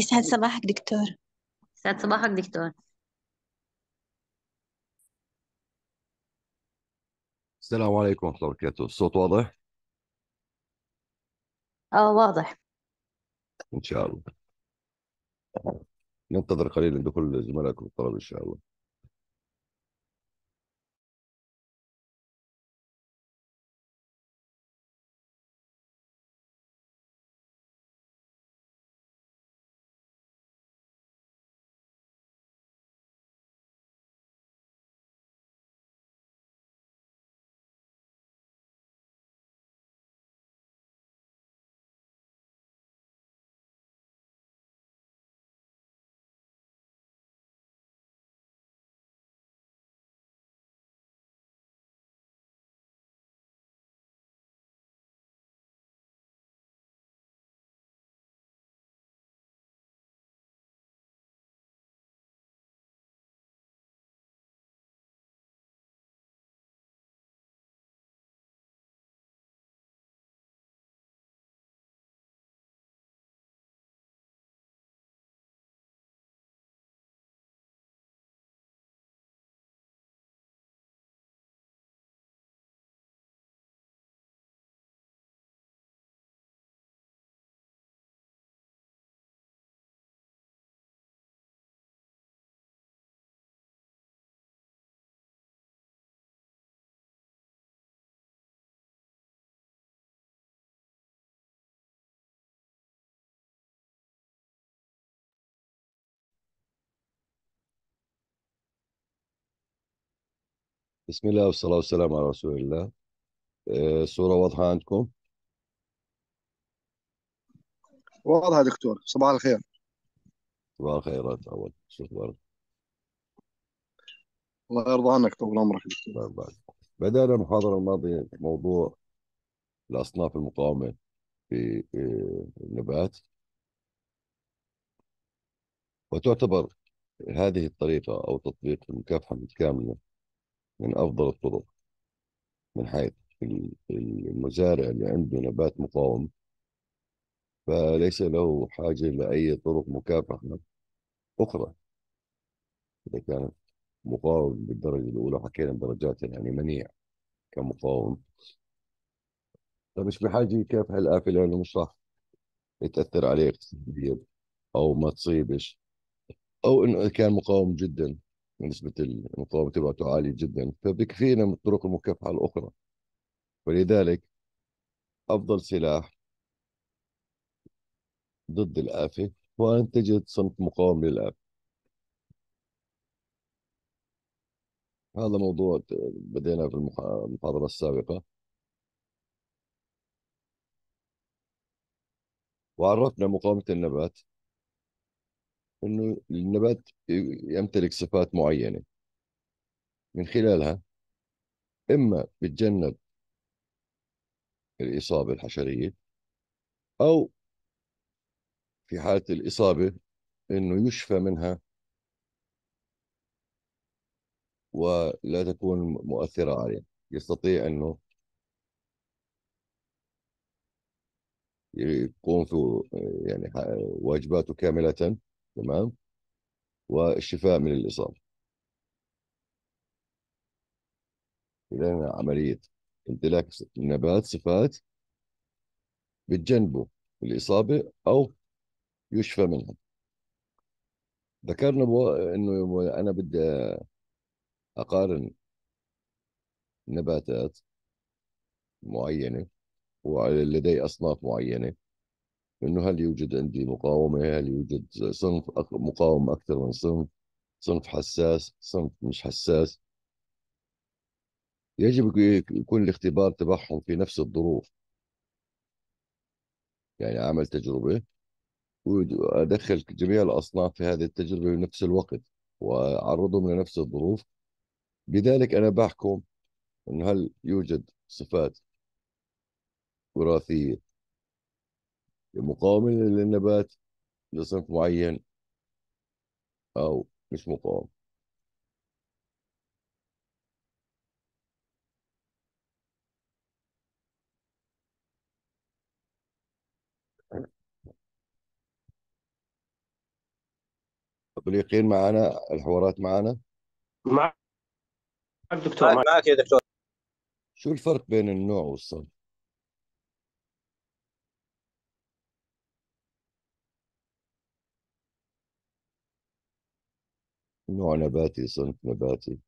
يسعد صباحك دكتور يسعد صباحك دكتور السلام عليكم ورحمة الله وبركاته الصوت واضح؟ اه واضح إن شاء الله ننتظر قليلا دخول زملائكم الطلبة إن شاء الله بسم الله والصلاة والسلام على رسول الله آه، الصورة واضحة عندكم واضحة دكتور صباح الخير صباح الخيرات أول شو أخبارك الله يرضى عنك طول عمرك دكتور الله يرضى عنك بدأنا المحاضرة الماضية بموضوع الأصناف المقاومة في النبات وتعتبر هذه الطريقة أو تطبيق المكافحة المتكاملة من أفضل الطرق من حيث المزارع اللي عنده نبات مقاوم فليس له حاجة لأي طرق مكافحة أخرى إذا كانت مقاوم بالدرجة الأولى حكينا درجات يعني منيع كمقاوم فمش طيب، بحاجة يكافح الآفة لأنه مش راح يتأثر عليه أو ما تصيبش أو إنه كان مقاوم جدا نسبة المقاومة تبعته عالية جدا فبكفينا من الطرق المكافحة الأخرى ولذلك أفضل سلاح ضد الآفة هو أن تجد صمت مقاوم للآفة هذا موضوع بدينا في المحاضرة السابقة وعرفنا مقاومة النبات انه النبات يمتلك صفات معينه من خلالها اما بتجنب الاصابه الحشريه او في حاله الاصابه انه يشفى منها ولا تكون مؤثره عليه يستطيع انه يقوم في يعني واجباته كامله تمام والشفاء من الإصابة إذا عملية امتلاك النبات صفات بتجنبه الإصابة أو يشفى منها ذكرنا بو... إنه أنا بدي أقارن نباتات معينة ولدي أصناف معينة انه هل يوجد عندي مقاومه هل يوجد صنف مقاوم اكثر من صنف صنف حساس صنف مش حساس يجب يكون الاختبار تبعهم في نفس الظروف يعني اعمل تجربه وادخل جميع الاصناف في هذه التجربه بنفس الوقت واعرضهم لنفس الظروف بذلك انا بحكم انه هل يوجد صفات وراثيه مقاوم للنبات لصنف معين أو مش مقاوم أبو اليقين معنا الحوارات معنا معك دكتور معك يا دكتور شو الفرق بين النوع والصنف؟ نوع نباتي صنف نباتي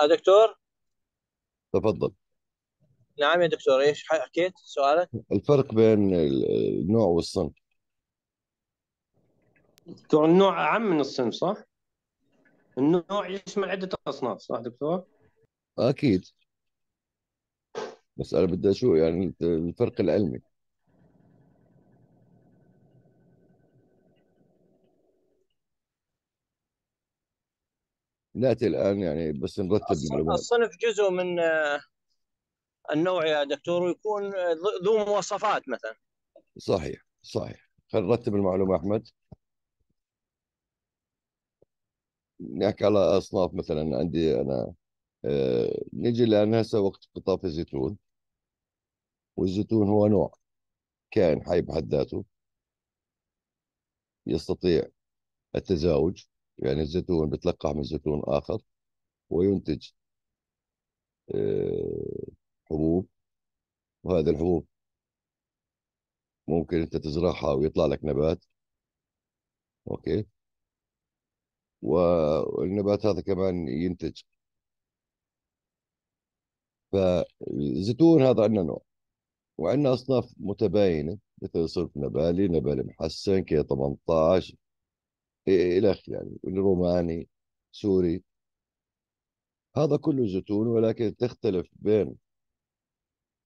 آه دكتور تفضل نعم يا دكتور ايش حكيت سؤالك الفرق بين النوع والصنف دكتور النوع أعم من الصنف صح؟ النوع يشمل عدة أصناف صح دكتور؟ أكيد بس أنا بدي أشوف يعني الفرق العلمي ناتي الان يعني بس نرتب معلومات الصنف جزء من آه، النوع يا دكتور ويكون آه، ذو مواصفات مثلا صحيح صحيح خلينا نرتب المعلومه احمد نحكي على اصناف مثلا عندي انا أه نجي لان هسه وقت قطاف الزيتون والزيتون هو نوع كائن حي بحد ذاته يستطيع التزاوج يعني الزيتون بتلقح من زيتون آخر وينتج آه، حبوب وهذه الحبوب ممكن أنت تزرعها ويطلع لك نبات أوكي والنبات هذا كمان ينتج فالزيتون هذا عندنا نوع وعندنا أصناف متباينة مثل صرف نبالي نبالي محسن كي 18 إيه، إيه، الى اخره يعني الروماني سوري هذا كله زيتون ولكن تختلف بين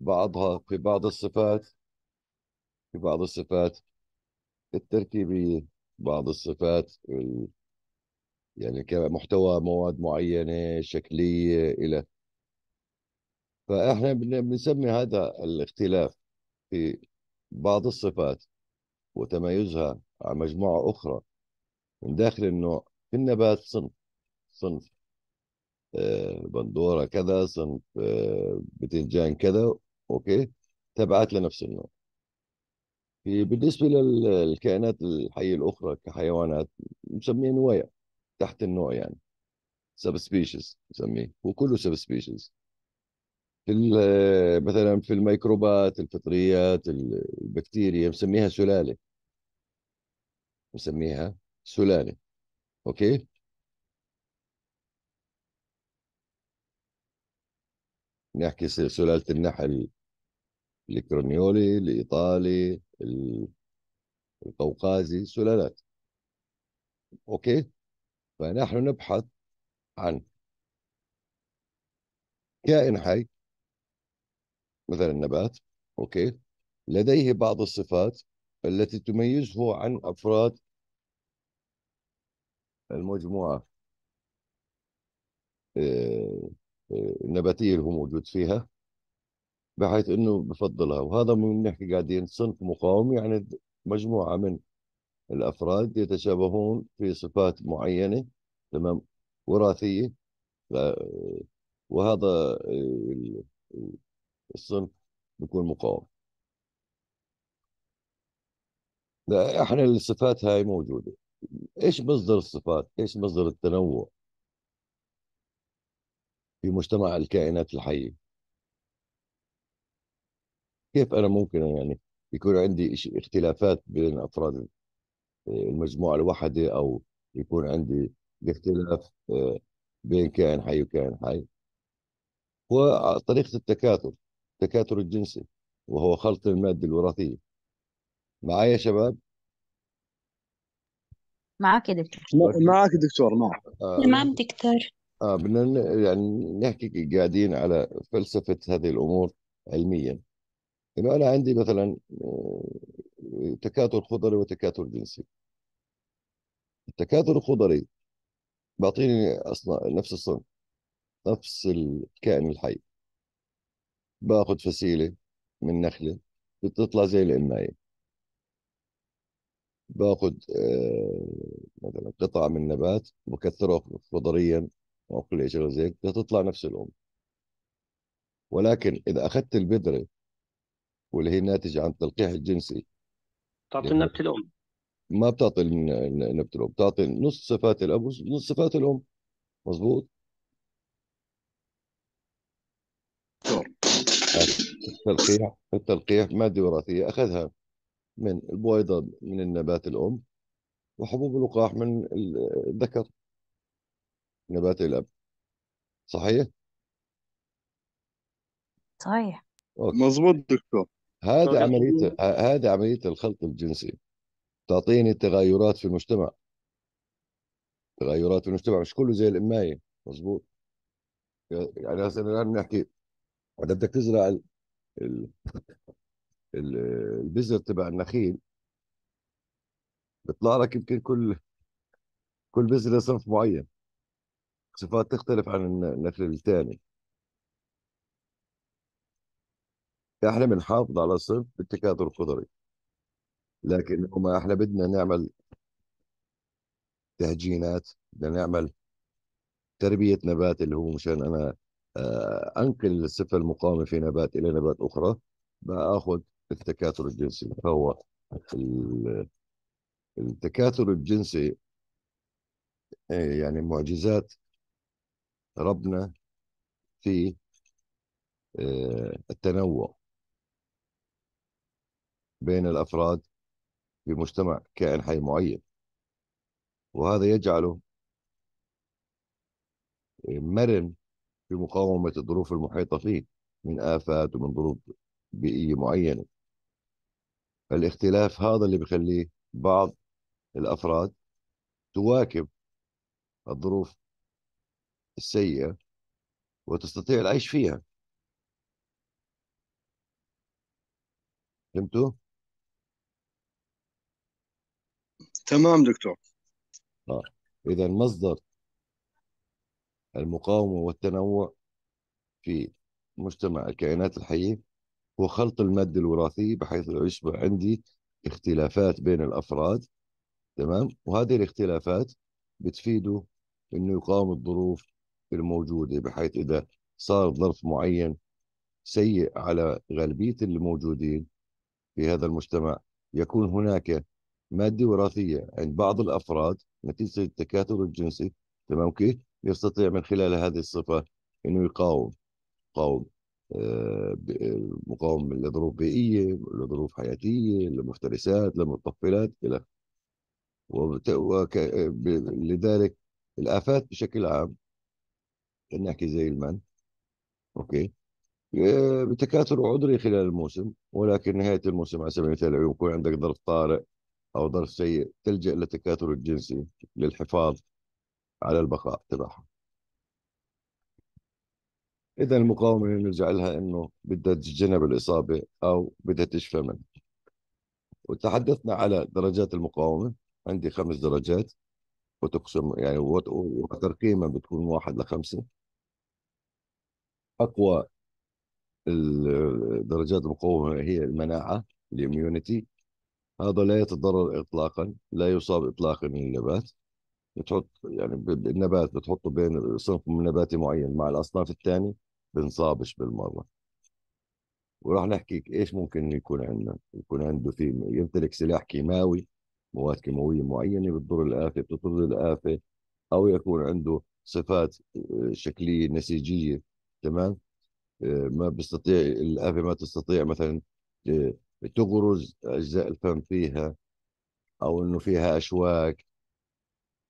بعضها في بعض الصفات في بعض الصفات التركيبية بعض الصفات ال... يعني كمحتوى مواد معينة شكلية إلى فإحنا بنسمي هذا الاختلاف في بعض الصفات وتميزها عن مجموعة أخرى من داخل النوع في النبات صنف صنف آه، بندوره كذا صنف آه، بتنجان كذا اوكي تبعات لنفس النوع في بالنسبه للكائنات الحيه الاخرى كحيوانات مسميه نوايا تحت النوع يعني سب سبيشيز هو كله سب سبيشيز في مثلا في الميكروبات الفطريات البكتيريا نسميها سلاله نسميها سلالة أوكي نحكي سلالة النحل الكرنيولي الإيطالي القوقازي سلالات أوكي فنحن نبحث عن كائن حي مثل النبات أوكي لديه بعض الصفات التي تميزه عن أفراد المجموعة النباتية آه، آه، اللي هو موجود فيها بحيث انه بفضلها وهذا بنحكي قاعدين صنف مقاوم يعني مجموعة من الافراد يتشابهون في صفات معينة تمام وراثية آه، وهذا الصنف بيكون مقاوم لا احنا الصفات هاي موجوده ايش مصدر الصفات؟ ايش مصدر التنوع؟ في مجتمع الكائنات الحيه كيف انا ممكن يعني يكون عندي اختلافات بين افراد المجموعه الواحده او يكون عندي اختلاف آه، بين كائن حي وكائن حي وطريقه التكاثر التكاثر الجنسي وهو خلط الماده الوراثيه معايا يا شباب معك يا دكتور معك دكتور معك نعم. آه، تمام دكتور آه بدنا يعني نحكي قاعدين على فلسفة هذه الأمور علميا إنه أنا عندي مثلا آه، تكاثر خضري وتكاثر جنسي التكاثر الخضري بعطيني اصلا نفس الصنف نفس الكائن الحي باخذ فسيلة من نخلة بتطلع زي الامايه باخذ آه، مثلا قطعه من نبات بكثره خضريا او كل شيء زي هيك بتطلع نفس الام ولكن اذا اخذت البذره واللي هي ناتجه عن التلقيح الجنسي تعطي النبت يعني الام ما بتعطي نبت الام بتعطي نص صفات الاب ونص صفات الام مزبوط التلقيح التلقيح ماده وراثيه اخذها من البويضة من النبات الأم وحبوب اللقاح من الذكر نبات الأب صحيح؟ صحيح صحيح مضبوط دكتور هذا طيب. عملية هذا عملية الخلط الجنسي تعطيني تغيرات في المجتمع تغيرات في المجتمع مش كله زي الإماية مضبوط يعني هسه الآن إذا بدك تزرع ال... البذر تبع النخيل بيطلع لك يمكن كل كل بذره صنف معين صفات تختلف عن النخل الثاني احنا بنحافظ على الصنف بالتكاثر الخضري لكن ما احنا بدنا نعمل تهجينات بدنا نعمل تربية نبات اللي هو مشان أنا آه، أنقل الصفة المقاومة في نبات إلى نبات أخرى بأخذ التكاثر الجنسي فهو التكاثر الجنسي إيه، يعني معجزات ربنا في إيه، التنوع بين الأفراد في مجتمع كائن حي معين وهذا يجعله مرن في مقاومة الظروف المحيطة فيه من آفات ومن ظروف بيئية معينة الاختلاف هذا اللي بخلي بعض الأفراد تواكب الظروف السيئة وتستطيع العيش فيها فهمتوا؟ تمام دكتور آه. إذا مصدر المقاومة والتنوع في مجتمع الكائنات الحية هو خلط المادة الوراثية بحيث لو يصبح عندي اختلافات بين الأفراد تمام وهذه الاختلافات بتفيده انه يقاوم الظروف الموجوده بحيث اذا صار ظرف معين سيء على غالبيه الموجودين في هذا المجتمع يكون هناك ماده وراثيه عند بعض الافراد نتيجه التكاثر الجنسي تمام كيف؟ يستطيع من خلال هذه الصفه انه يقاوم يقاوم آه، مقاوم لظروف بيئيه لظروف حياتيه لمفترسات لمتطفلات الى لذلك الافات بشكل عام نحكي زي المن اوكي آه، بتكاثر عذري خلال الموسم ولكن نهايه الموسم على سبيل المثال يكون عندك ظرف طارئ او ظرف سيء تلجا للتكاثر الجنسي للحفاظ على البقاء تبعها اذا المقاومه نرجع لها انه بدها تتجنب الاصابه او بدها تشفى منها وتحدثنا على درجات المقاومه عندي خمس درجات وتقسم يعني وترقيما بتكون واحد لخمسه اقوى درجات المقاومه هي المناعه الاميونيتي هذا لا يتضرر اطلاقا لا يصاب اطلاقا النبات بتحط يعني النبات بتحطه بين صنف نباتي معين مع الاصناف الثانيه بنصابش بالمره وراح نحكي ايش ممكن يكون عندنا يكون عنده في يمتلك سلاح كيماوي مواد كيماويه معينه بتضر الآفة بتطرد الآفة أو يكون عنده صفات آه، شكلية نسيجية تمام آه، ما بيستطيع الآفة ما تستطيع مثلا آه، تغرز أجزاء الفم فيها أو إنه فيها أشواك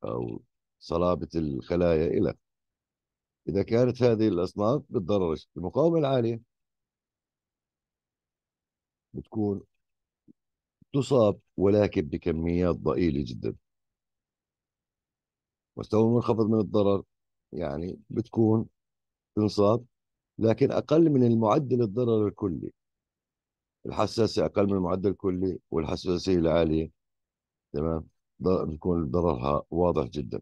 أو صلابة الخلايا إلى إذا كانت هذه الأصناف بتضرر المقاومة العالية بتكون تصاب ولكن بكميات ضئيلة جدا مستوى منخفض من الضرر يعني بتكون تنصاب لكن أقل من المعدل الضرر الكلي الحساسية أقل من المعدل الكلي والحساسية العالية تمام بيكون ضررها واضح جدا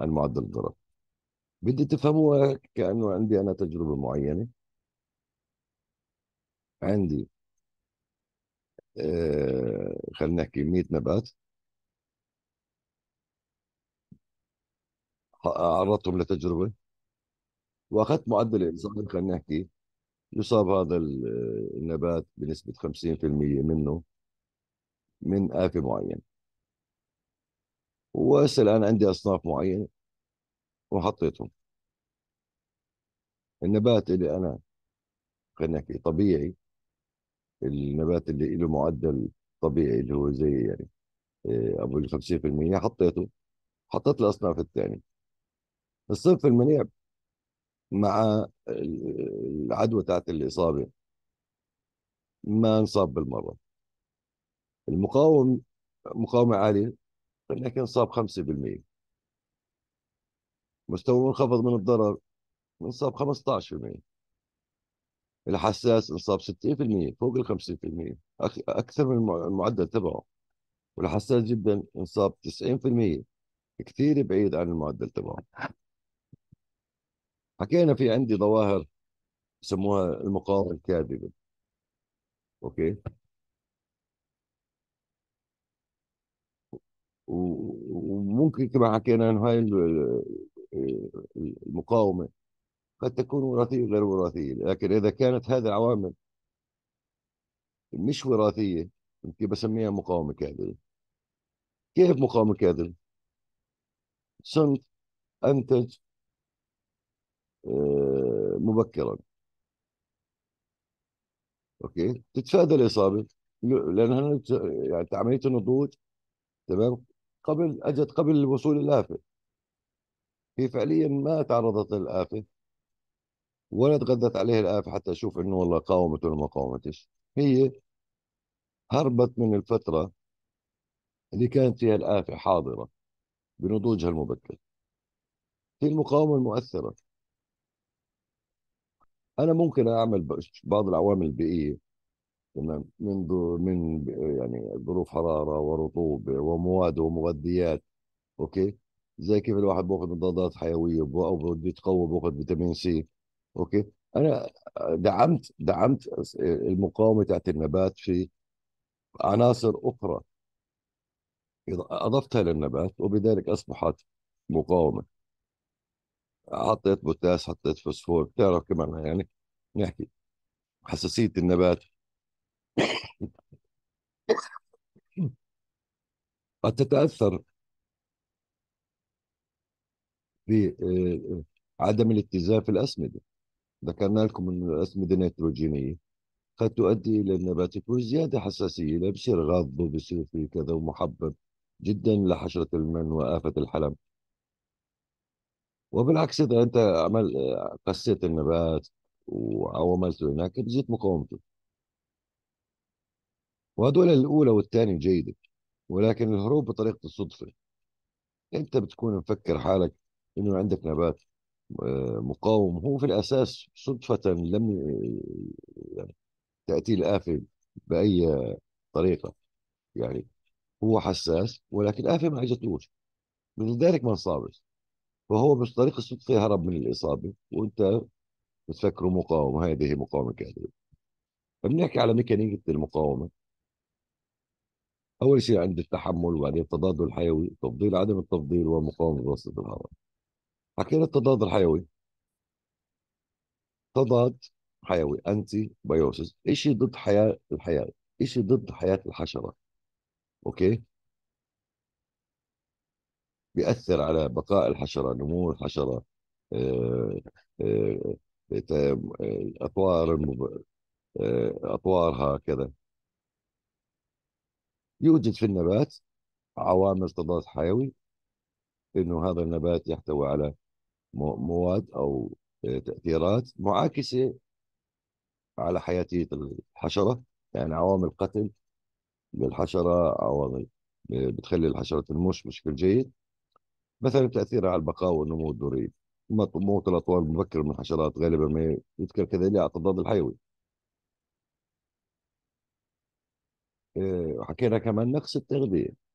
عن معدل الضرر بدي تفهموها كأنه عندي أنا تجربة معينة عندي آه، خلينا نحكي 100 نبات عرضتهم لتجربة وأخذت معدل إنذار خلينا نحكي يصاب هذا النبات بنسبة 50% منه من آفة معينة وهسه الآن عندي أصناف معينة وحطيتهم النبات اللي انا خلينا نحكي طبيعي النبات اللي له معدل طبيعي اللي هو زي يعني آه، ابو ال 50% حطيته حطيت الاصناف الثانيه الصنف المنيع مع العدوى تاعت الاصابه ما انصاب بالمرض المقاوم مقاومه عاليه خلينا نحكي انصاب 5% مستوى منخفض من الضرر انصاب 15% الحساس انصاب 60% فوق ال 50% اكثر من المعدل تبعه والحساس جدا انصاب 90% كثير بعيد عن المعدل تبعه حكينا في عندي ظواهر يسموها المقاومه الكاذبه اوكي وممكن كما حكينا انه هاي المقاومة قد تكون وراثية وغير وراثية لكن إذا كانت هذه العوامل مش وراثية أنت بسميها مقاومة كاذبة كيف مقاومة كاذبة؟ صنف أنتج آه، مبكرا اوكي تتفادى الاصابه لانها يعني عمليه النضوج تمام قبل اجت قبل الوصول الهافه هي فعليا ما تعرضت للآفة ولا تغذت عليها الآفة حتى أشوف إنه والله قاومت ولا ما قاومتش هي هربت من الفترة اللي كانت فيها الآفة حاضرة بنضوجها المبكر في المقاومة المؤثرة أنا ممكن أعمل بعض العوامل البيئية تمام من من يعني ظروف حرارة ورطوبة ومواد ومغذيات أوكي زي كيف الواحد بياخذ مضادات حيويه او بده يتقوى بياخذ فيتامين سي اوكي انا آه، دعمت دعمت المقاومه تاعت النبات في عناصر اخرى اضفتها للنبات وبذلك اصبحت مقاومه حطيت بوتاس حطيت فوسفور بتعرف كمان يعني نحكي حساسيه النبات قد تتاثر في آه، آه، عدم الاتزان في الأسمدة ذكرنا لكم أن الأسمدة نيتروجينية قد تؤدي إلى النبات يكون زيادة حساسية لا بصير غض وبصير في كذا ومحبب جدا لحشرة المن وآفة الحلم وبالعكس إذا أنت عمل آه، قسيت النبات وعوملته هناك بزيد مقاومته وهذول الأولى والثانية جيدة ولكن الهروب بطريقة الصدفة أنت بتكون مفكر حالك انه عندك نبات آه، مقاوم هو في الاساس صدفه لم يعني تاتي الافه باي طريقه يعني هو حساس ولكن الافه ما اجتوش لذلك ما انصابش فهو مش طريق الصدفه هرب من الاصابه وانت بتفكره مقاوم هذه مقاومه كاذبه فبنحكي على ميكانيكيه المقاومه اول شيء عند التحمل وبعدين التضاد الحيوي تفضيل عدم التفضيل ومقاومه وسط الهواء حكينا التضاد الحيوي تضاد حيوي انتي بايوسز شيء ضد حياه الحياه شيء ضد حياه الحشره اوكي بيأثر على بقاء الحشره نمو الحشره آآ آه، آآ آه، آه، اطوار اطوارها كذا يوجد في النبات عوامل تضاد حيوي انه هذا النبات يحتوي على مواد او آه، تاثيرات معاكسه على حياتيه الحشره يعني عوامل قتل للحشره عوامل آه، بتخلي الحشره تنمش بشكل جيد مثلا تاثيرها على البقاء والنمو الدوري موت الاطوال المبكر من الحشرات غالبا ما يذكر كذلك على التضاد الحيوي آه، حكينا كمان نقص التغذيه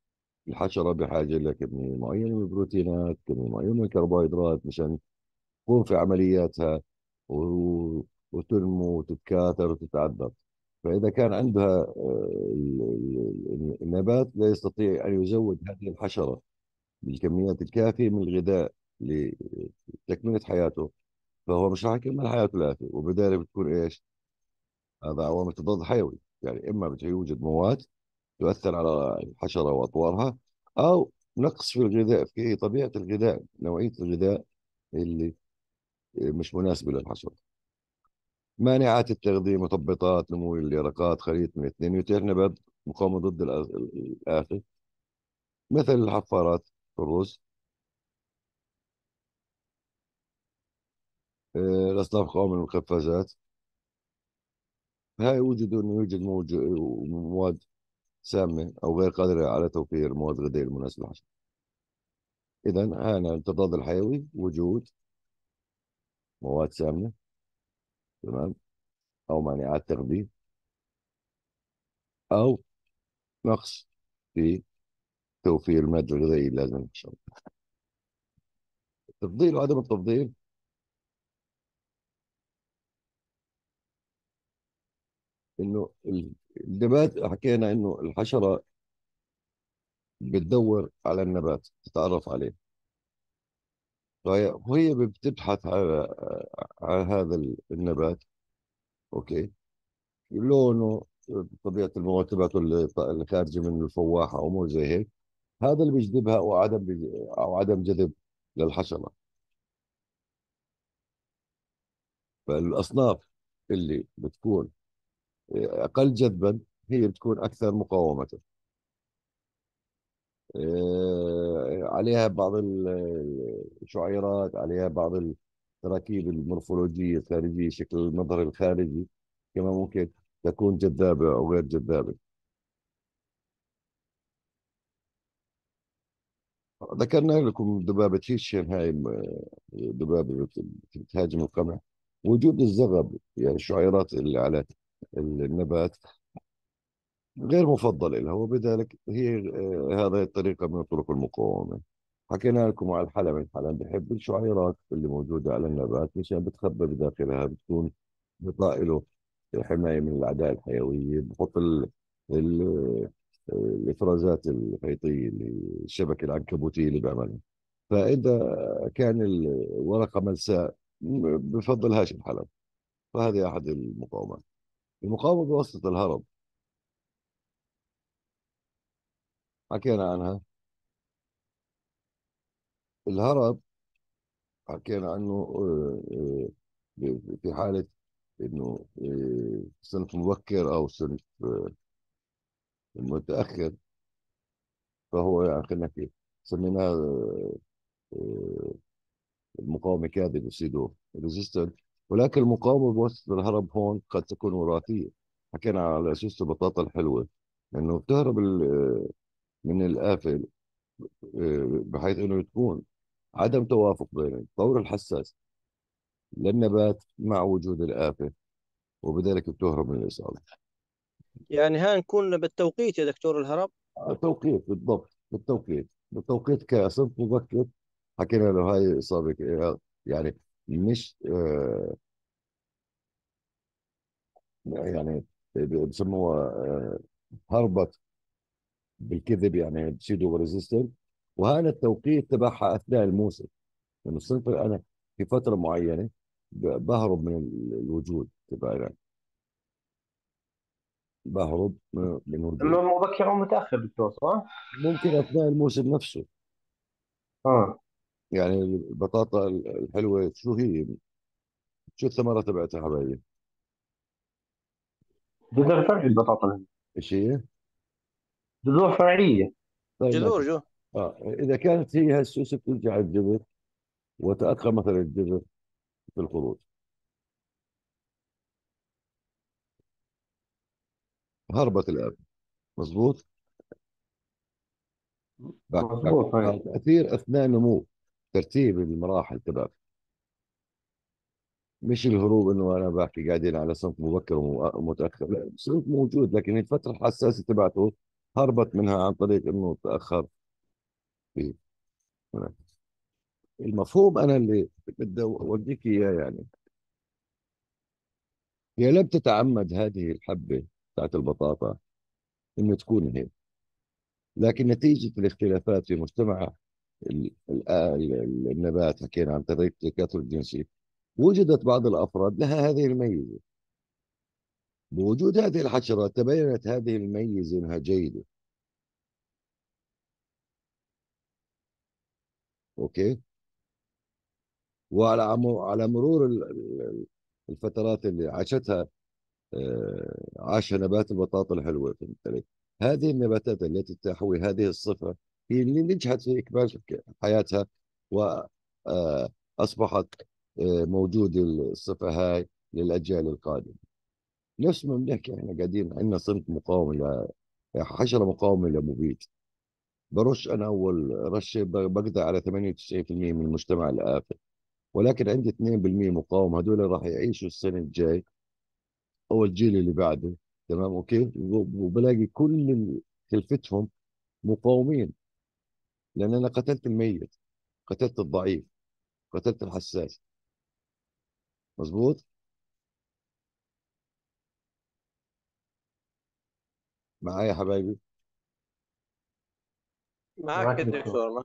الحشرة بحاجة لكمية معينة من البروتينات، كمية معينة من الكربوهيدرات مشان تقوم في عملياتها و... وتنمو وتتكاثر وتتعدد فإذا كان عندها آه، النبات لا يستطيع أن يزود هذه الحشرة بالكميات الكافية من الغذاء لتكملة حياته فهو مش راح يكمل حياته الآتي وبالتالي بتكون إيش؟ هذا عوامل تضاد حيوي يعني إما بده يوجد مواد يؤثر على الحشرة وأطوارها أو نقص في الغذاء في طبيعة الغذاء نوعية الغذاء اللي مش مناسبة للحشرة مانعات التغذية مثبطات نمو اليرقات خليط من اثنين يتيح نبات مقاومة ضد الآفة مثل الحفارات في الرز آه، الأصناف القوامة من المقفزات هاي وجدوا انه يوجد مواد سامة أو غير قادرة على توفير مواد غذائية المناسبة للحشرة إذا أنا التضاد الحيوي وجود مواد سامة تمام أو مانعات تغذية أو نقص في توفير المادة الغذائية اللازمة للحشرة التفضيل وعدم التفضيل انه النبات حكينا انه الحشره بتدور على النبات تتعرف عليه وهي بتبحث على على هذا النبات اوكي لونه طبيعه المرتبات اللي خارجه من الفواحه امور زي هيك هذا اللي بيجذبها او عدم او عدم جذب للحشره فالاصناف اللي بتكون اقل جذبا هي بتكون اكثر مقاومه آه، عليها بعض الشعيرات عليها بعض التراكيب المورفولوجيه الخارجيه شكل المظهر الخارجي كما ممكن تكون جذابه او غير جذابه ذكرنا لكم ذبابة هيشن هاي ذبابة بتهاجم القمح وجود الزغب يعني الشعيرات اللي على النبات غير مفضل لها وبذلك هي آه، هذه الطريقة من طرق المقاومة حكينا لكم على الحلم الحلم بحب الشعيرات اللي موجودة على النبات مشان بتخبى بداخلها بتكون غطاء له حماية من الأعداء الحيوية بحط ال... ال... آه، الإفرازات الحيطية اللي الشبكة العنكبوتية اللي بعملها فإذا كان الورقة ملساء بفضلهاش الحلم فهذه أحد المقاومات المقاومة بواسطه الهرب حكينا عنها الهرب حكينا عنه آه، آه، في حالة انه صنف آه، مبكر او صنف متأخر فهو يعني خلينا نحكي سميناه المقاومة كاذبة سيدو ريزيستنت ولكن المقاومه بواسطه الهرب هون قد تكون وراثيه حكينا على اساس البطاطا الحلوه انه بتهرب من الافه بحيث انه تكون عدم توافق بين الطور الحساس للنبات مع وجود الآفة وبذلك بتهرب من الإصابة يعني ها نكون بالتوقيت يا دكتور الهرب التوقيت آه، بالضبط بالتوقيت بالتوقيت كصنف مبكر حكينا له هاي إصابة يعني مش آه، يعني بيسموها آه، هربت بالكذب يعني بسيدو ريزيستنت وهذا التوقيت تبعها اثناء الموسم لانه صرت انا في فتره معينه بهرب من الوجود تبعي يعني. بهرب من الوجود مبكر او متاخر دكتور صح؟ ممكن اثناء الموسم نفسه اه يعني البطاطا الحلوة شو هي شو الثمرة تبعتها حبايبي جذور فرعي البطاطا ايش هي جذور فرعية طيب جذور جو اه اذا كانت هي هالسوسة بترجع على الجذر وتأخر مثلا الجذر في الخروج هربت الآن مظبوط؟ مظبوط مضبوط طيب. تأثير أثناء نمو ترتيب المراحل تبعك مش الهروب انه انا بحكي قاعدين على صنف مبكر ومتاخر لا الصنف موجود لكن الفتره الحساسه تبعته هربت منها عن طريق انه تاخر إيه. المفهوم انا اللي بدي اوديك اياه يعني هي لم تتعمد هذه الحبه بتاعت البطاطا انه تكون هيك لكن نتيجه الاختلافات في مجتمعها آه، النبات حكينا عن طريقه الجنسي وجدت بعض الافراد لها هذه الميزه بوجود هذه الحشره تبينت هذه الميزه انها جيده اوكي وعلى على مرور الفترات اللي عاشتها آه، عاش نبات البطاطا الحلوه هذه النباتات التي تحوي هذه الصفه هي يعني اللي نجحت في إكمال حياتها وأصبحت آه، آه، موجودة الصفة هاي للأجيال القادمة نفس ما بنحكي احنا قاعدين عندنا صمت مقاومة حشرة يعني مقاومة لمبيد برش أنا أول رشة بقضي على 98% من المجتمع الاخر ولكن عندي 2% مقاوم هدول راح يعيشوا السنة الجاي أو الجيل اللي بعده تمام أوكي وبلاقي كل خلفتهم مقاومين لأن أنا قتلت الميت قتلت الضعيف قتلت الحساس مظبوط معايا يا حبايبي معاك يا دكتور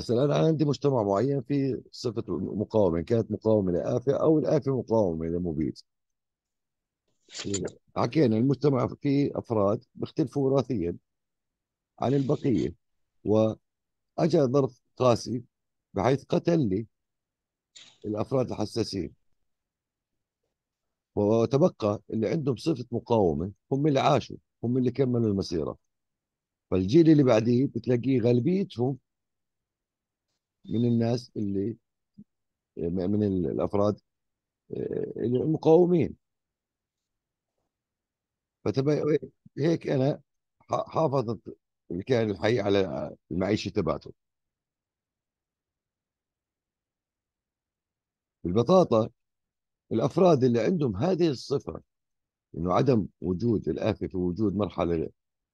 شاء الان أنا عندي مجتمع معين في صفة مقاومة إن كانت مقاومة لآفة أو الآفة مقاومة لمبيد حكينا المجتمع فيه أفراد بيختلفوا وراثيا عن البقية و اجى ظرف قاسي بحيث قتل لي الافراد الحساسين وتبقى اللي عندهم صفه مقاومه هم اللي عاشوا هم اللي كملوا المسيره فالجيل اللي بعديه بتلاقيه غالبيتهم من الناس اللي من الافراد آه، المقاومين فتبقى هيك انا حافظت اللي كان الحي على المعيشه تبعته البطاطا الافراد اللي عندهم هذه الصفه انه عدم وجود الافه في وجود مرحله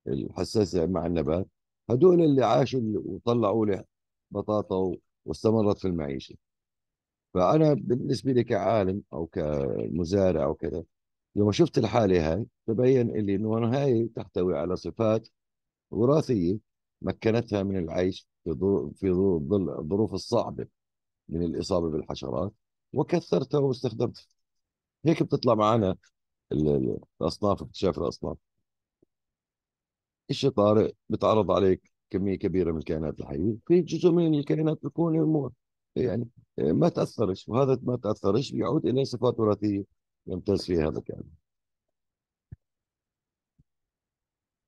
الحساسه مع النبات هدول اللي عاشوا وطلعوا له بطاطا واستمرت في المعيشه فانا بالنسبه لي كعالم او كمزارع او كذا لما شفت الحاله هاي تبين لي انه هاي تحتوي على صفات وراثية مكنتها من العيش في ظل الظروف الصعبة من الإصابة بالحشرات وكثرتها واستخدمتها هيك بتطلع معنا الأصناف اكتشاف الأصناف الشيء طارئ بتعرض عليك كمية كبيرة من الكائنات الحية في جزء من الكائنات بيكون المو... يعني ما تأثرش وهذا ما تأثرش بيعود إلى صفات وراثية يمتاز فيها هذا الكائن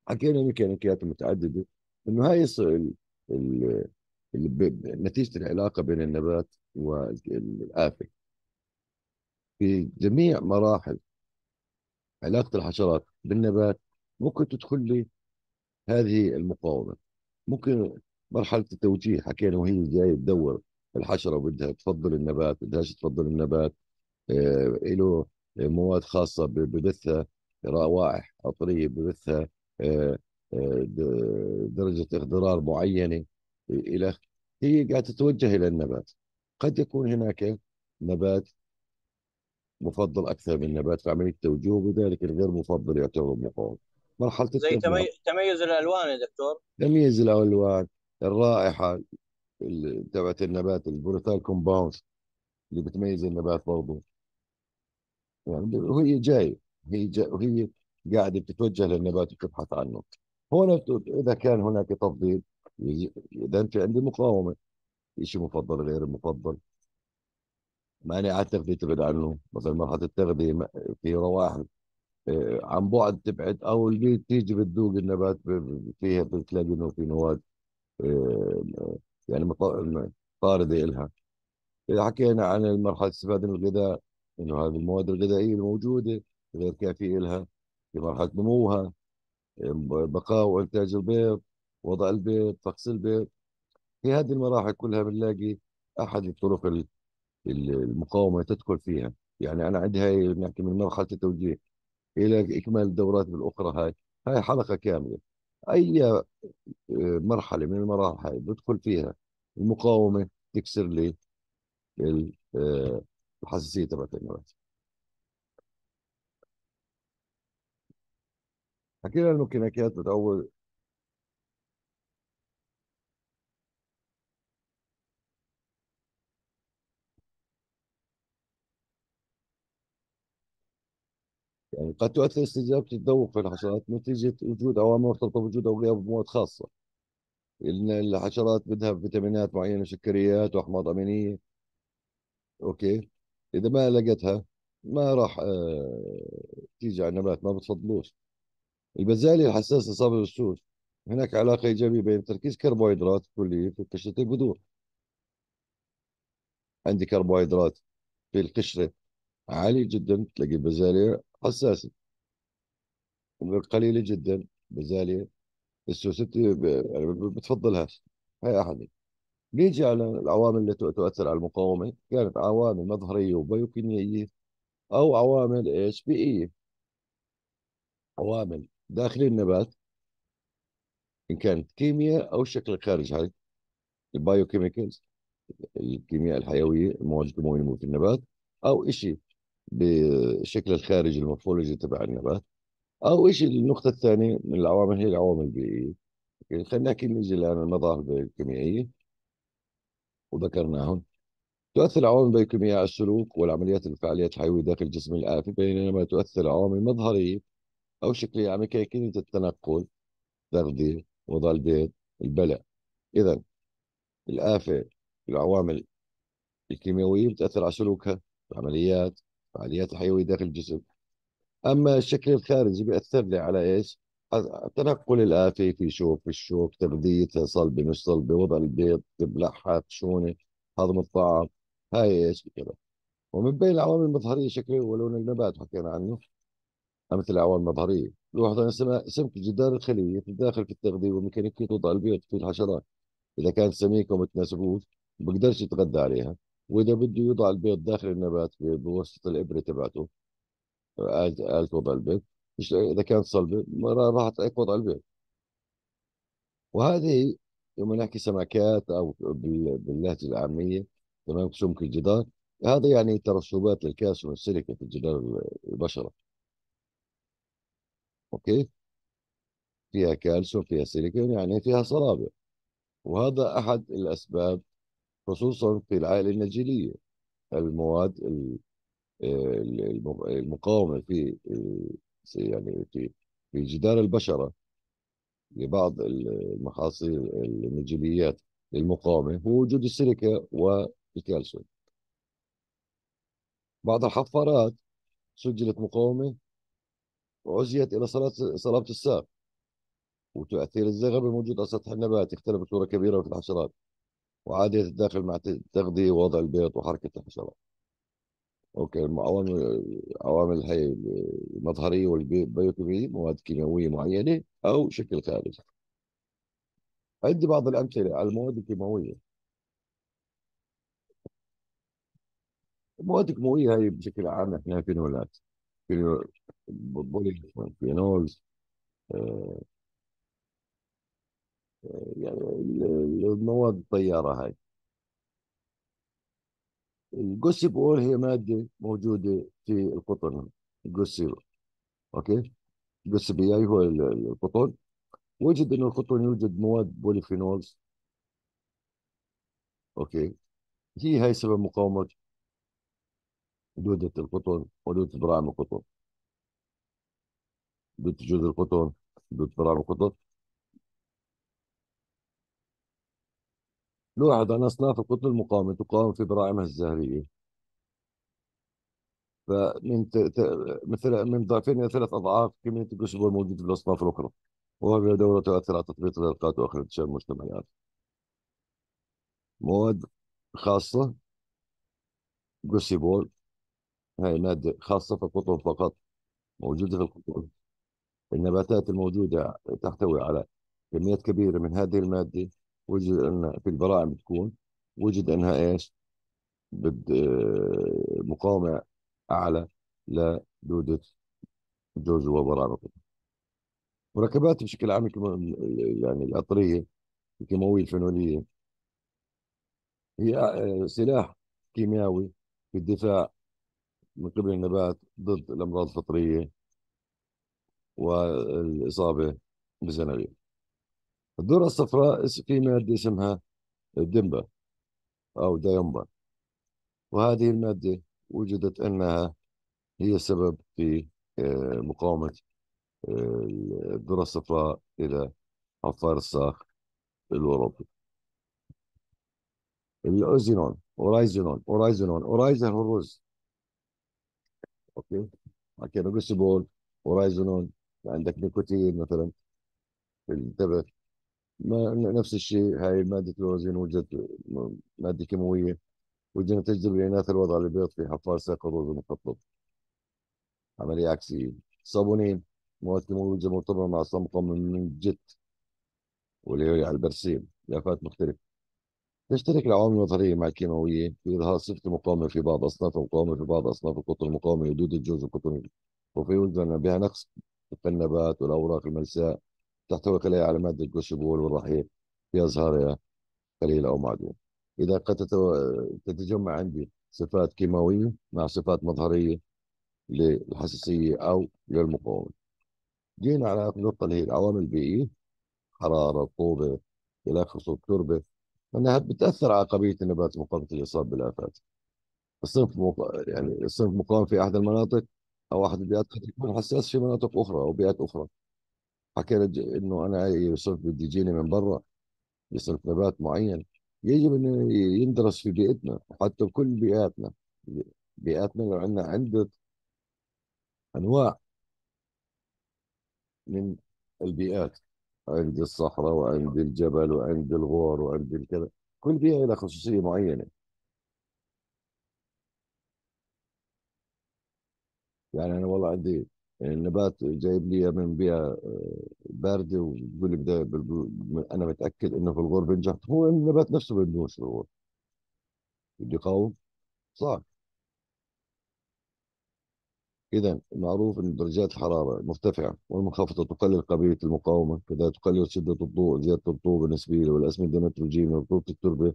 حكينا ميكانيكيات متعدده انه هاي ال... نتيجه العلاقه بين النبات والآفة في جميع مراحل علاقة الحشرات بالنبات ممكن تدخل لي هذه المقاومة ممكن مرحلة التوجيه حكينا وهي جاية تدور الحشرة بدها تفضل النبات بدهاش تفضل النبات آه، له مواد خاصة ببثها روائح عطرية ببثها آه، آه، درجة اخضرار معينة إلى هي قاعدة تتوجه إلى النبات قد يكون هناك نبات مفضل أكثر من نبات في عملية التوجيه وبذلك الغير مفضل يعتبر مقاوم مرحلة زي تميز الألوان يا دكتور تميز الألوان الرائحة تبعت النبات البروتال كومباوند اللي بتميز النبات برضه يعني هي جاي هي جاي وهي قاعده بتتوجه للنبات وتبحث عنه هون اذا كان هناك تفضيل اذا في عندي مقاومه شيء مفضل غير مفضل مانعات تغذيه تبعد عنه مثلا مرحله التغذيه في روائح آه، عن بعد تبعد او اللي تيجي بتذوق النبات فيها بتلاقي انه في مواد آه، يعني طارده لها حكينا عن المرحله الاستفاده من الغذاء انه هذه المواد الغذائيه الموجوده غير كافيه لها في مرحله نموها بقاء وانتاج البيض وضع البيض فحص البيض في هذه المراحل كلها بنلاقي احد الطرق المقاومه تدخل فيها يعني انا عندي هاي بنحكي يعني من مرحله التوجيه الى اكمال الدورات بالاخرى هاي هاي حلقه كامله اي آه، مرحله من المراحل بدخل فيها المقاومه تكسر لي آه، الحساسيه تبعت المراحل حكينا انه الميكانيكيات بتقوي يعني قد تؤثر استجابة الذوق في الحشرات نتيجة وجود عوامل مرتبطة بوجود أو غياب مواد خاصة إن الحشرات بدها فيتامينات معينة سكريات وأحماض أمينية أوكي إذا ما لقتها ما راح آه، تيجي على النبات ما بتفضلوش البزالي الحساس لصابر السوس هناك علاقة إيجابية بين تركيز كربوهيدرات كلية في قشرة البذور عندي كربوهيدرات في القشرة عالية جدا تلاقي البزالية حساسة قليلة جدا بزالية السوس يعني بتفضلهاش هاي أحد نيجي على العوامل اللي تؤثر على المقاومة كانت عوامل مظهرية وبيوكيميائية أو عوامل إيش بيئية عوامل داخل النبات ان كانت كيمياء او شكل الخارجي هاي البايو كيميكالز الكيمياء الحيويه المواد الكيماويه الموجوده في النبات او شيء بالشكل الخارجي المورفولوجي تبع النبات او شيء النقطه الثانيه من العوامل هي العوامل البيئيه خلينا نحكي نجي الان المظاهر الكيميائيه وذكرناهم تؤثر عوامل بيوكيمياء على السلوك والعمليات الفعاليات الحيويه داخل الجسم الآفي بينما تؤثر عوامل مظهريه أو شكلية عم يعني كيفية التنقل تغذية وضع البيض البلع إذا الآفة العوامل الكيميائية بتأثر على سلوكها العمليات الفعاليات الحيوية داخل الجسم أما الشكل الخارجي بيأثر لي على إيش؟ تنقل الآفة في شوك في الشوك تغذيتها صلبة مش صلبة وضع البيض تبلعها خشونة هضم الطعام هاي إيش كده ومن بين العوامل المظهرية شكل ولون النبات حكينا عنه مثل عوامل مظهريه لوحظ سمك جدار الخلية تتداخل في التغذية وميكانيكية وضع البيض في الحشرات إذا كانت سميكة وما تناسبوش ما بقدرش يتغذى عليها وإذا بده يوضع البيض داخل النبات بواسطة الإبرة تبعته آلة وضع البيض مش إذا كانت صلبة راح تعيق وضع البيض وهذه لما نحكي سمكات أو باللهجة العامية تمام سمك الجدار هذا يعني ترسبات الكالسيوم السيليكا في الجدار البشرة اوكي فيها كالسيوم فيها سيليكون يعني فيها صلابه وهذا احد الاسباب خصوصا في العائله النجيليه المواد آه، المقاومه في يعني في في جدار البشره لبعض المحاصيل النجيليات للمقاومه هو وجود السيليكا والكالسيوم بعض الحفارات سجلت مقاومه عزيت إلى صلابة الساق وتأثير الزغب الموجود على سطح النبات يختلف بصورة كبيرة في الحشرات وعادة الداخل مع التغذية ووضع البيض وحركة الحشرات اوكي عوامل عوامل هي المظهريه والبيوكيميائيه مواد كيميائية معينه او شكل خارجي عندي بعض الامثله على المواد الكيماويه المواد الكيماويه هي بشكل عام احنا فينولات البروتبوليز آه، آه، يعني المواد الطيارة هاي الجوسيبول هي مادة موجودة في القطن الجوسيب أوكي الجوسيب هي هو القطن وجد أن القطن يوجد مواد بوليفينولز أوكي هي هاي سبب مقاومة دودة القطن ودودة براعم القطن ضد جذر القطن ضد فرع القطر لوحد عن أصناف القطن المقاومة تقاوم في براعمها الزهرية فمن ت... ت... مثل من ضعفين إلى ثلاث أضعاف كمية الجسور الموجوده في الأصناف الأخرى وهذا دورة تؤثر على تطبيق العلاقات وآخر انتشار المجتمعات مواد خاصة جوسيبول هاي مادة خاصة في القطن فقط موجودة في القطن النباتات الموجودة تحتوي على كميات كبيرة من هذه المادة وجد أن في البراعم بتكون وجد أنها إيش بد آه، مقاومة أعلى لدودة جوز وبراعمته مركبات بشكل عام يعني العطرية الكيماوية الفينولية هي آه، سلاح كيميائي في الدفاع من قبل النبات ضد الأمراض الفطرية والاصابه بالزناغير الذرة الصفراء في مادة اسمها الدمبا أو دايمبا وهذه المادة وجدت أنها هي السبب في آه، مقاومة آه، الذرة الصفراء إلى عفار الصاخ الأوروبي الأوزينون أورايزينون أورايزينون أورايزين هو الرز أوكي حكينا بيسبول أورايزينون عندك نيكوتين مثلا في الانتبه ما نفس الشيء هاي مادة الأورازين وجدت مادة كيموية وجدنا تجذب الإناث الوضع البيض في حفار ساق الرز المخطط عملية عكسية صابونين مواد كيموية مرتبطة مع صمغة من الجت واللي هي على البرسيم لافات مختلفة تشترك العوامل النظرية مع الكيماوية في إظهار صفة مقاومة في بعض أصناف المقاومة في بعض أصناف القطن المقاومة لدود الجوز القطني وفي وجدنا بها نقص النبات والأوراق الملساء تحتوي خلايا على مادة الكوشبول والرحيق في أزهارها قليله أو معدومه إذا قد تتجمع عندي صفات كيماوية مع صفات مظهرية للحساسية أو للمقاومة جينا على النقطة اللي هي العوامل البيئية حرارة رطوبة إلى آخره التربة أنها بتأثر على قابلية النبات مقاومة الإصابة بالآفات الصنف مق... يعني الصنف مقاوم في أحد المناطق او واحد البيئات قد يكون حساس في مناطق اخرى او بيئات اخرى حكينا انه انا صرت بدي يجيني من برا يصرف نبات معين يجب انه يندرس في بيئتنا حتى كل بيئاتنا بيئاتنا لو عندنا عده انواع من البيئات عند الصحراء وعند الجبل وعند الغور وعند الكذا كل بيئه لها خصوصيه معينه يعني انا والله عندي نبات جايب لي من بيئه آه، بارده وبقول لي انا متاكد انه في الغور بينجح هو النبات نفسه بينجوش في الغور بده يقاوم صعب إذا معروف أن درجات الحرارة المرتفعة والمنخفضة تقلل قابلية المقاومة، كذا تقلل شدة الضوء، زيادة الرطوبة النسبية والأسمدة النيتروجين رطوبة التربة،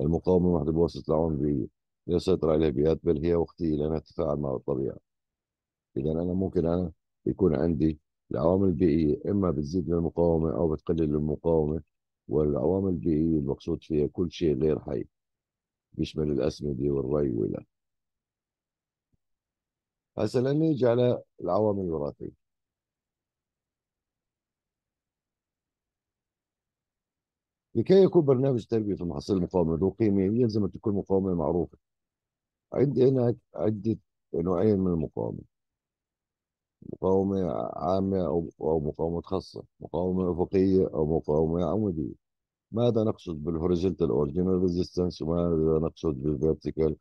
المقاومة وحدة بواسطة العوامل يسيطر عليها بيئات بل هي وقتية لأنها تتفاعل مع الطبيعة. اذا انا ممكن انا يكون عندي العوامل البيئيه اما بتزيد من المقاومه او بتقلل من المقاومه والعوامل البيئيه المقصود فيها كل شيء غير حي بيشمل الاسمده والري والى هسه لنيجي على العوامل الوراثيه لكي يكون برنامج تربية المحصله المقاومة ذو قيمة يلزم أن تكون مقاومة معروفة. عندي هناك عدة نوعين من المقاومة. مقاومة عامة أو أو مقاومة خاصة مقاومة أفقية أو مقاومة عمودية ماذا نقصد بالهوريزونتال أورجينال ريزيستنس وماذا نقصد بالفيرتيكال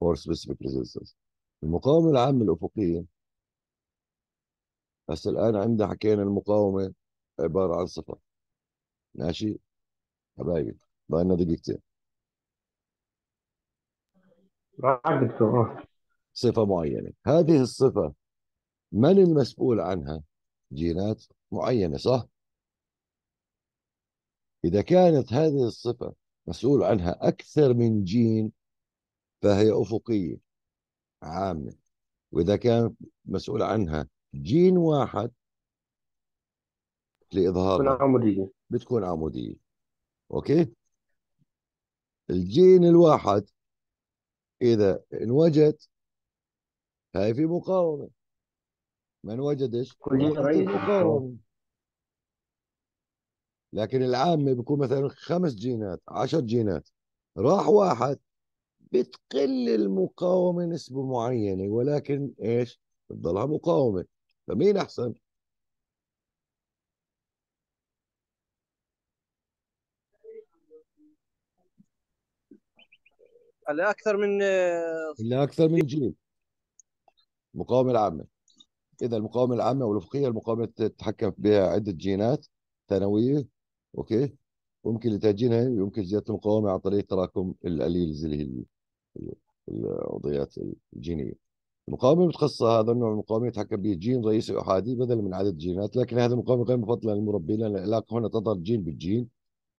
فور سبيسيفيك ريزيستنس المقاومة العامة الأفقية بس الآن عندنا حكينا المقاومة عبارة عن صفر ماشي حبايبي لنا دقيقتين معك دكتور صفة معينة هذه الصفة من المسؤول عنها جينات معينة صح إذا كانت هذه الصفة مسؤول عنها أكثر من جين فهي أفقية عامة وإذا كان مسؤول عنها جين واحد لإظهار بتكون عمودية بتكون عمودية أوكي الجين الواحد إذا انوجد هاي في مقاومة من وجدش مقاومة لكن العامة بيكون مثلا خمس جينات عشر جينات راح واحد بتقل المقاومة نسبة معينة ولكن ايش بتضلها مقاومة فمين احسن على اكثر من على آه، اكثر من جيل مقاومة العامة اذا المقاومه العامه والافقيه المقاومه تتحكم بها عده جينات ثانويه اوكي ويمكن لتهجينها يمكن زياده المقاومه عن طريق تراكم الاليلز اللي هي العضويات الجينيه المقاومه المتخصصه هذا النوع من المقاومه يتحكم به جين رئيسي احادي بدلا من عدد جينات لكن هذه المقاومه غير مفضله للمربين لان العلاقه هنا تظهر جين بالجين